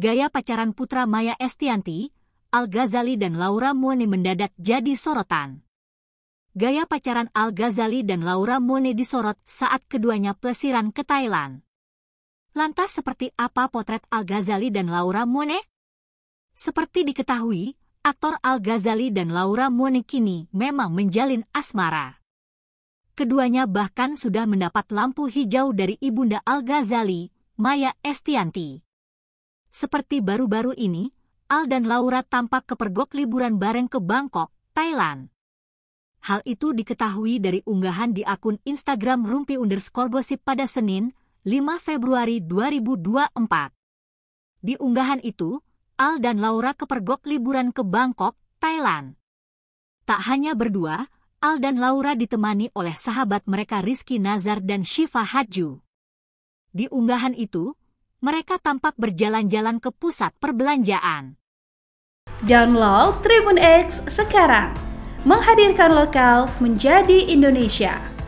gaya pacaran putra Maya Estianti, Al-Ghazali dan Laura Mone mendadak jadi sorotan. Gaya pacaran Al-Ghazali dan Laura Mone disorot saat keduanya pelesiran ke Thailand. Lantas seperti apa potret Al-Ghazali dan Laura Mone? Seperti diketahui, aktor Al-Ghazali dan Laura Mone kini memang menjalin asmara. Keduanya bahkan sudah mendapat lampu hijau dari ibunda Al-Ghazali, Maya Estianti. Seperti baru-baru ini, Al dan Laura tampak kepergok liburan bareng ke Bangkok, Thailand. Hal itu diketahui dari unggahan di akun Instagram rumpi underscore Gossip pada Senin, 5 Februari 2024. Di unggahan itu, Al dan Laura kepergok liburan ke Bangkok, Thailand. Tak hanya berdua, Al dan Laura ditemani oleh sahabat mereka Rizky Nazar dan Syifa Hadju. Di unggahan itu, mereka tampak berjalan-jalan ke pusat perbelanjaan. Download Tribun X sekarang, menghadirkan lokal menjadi Indonesia.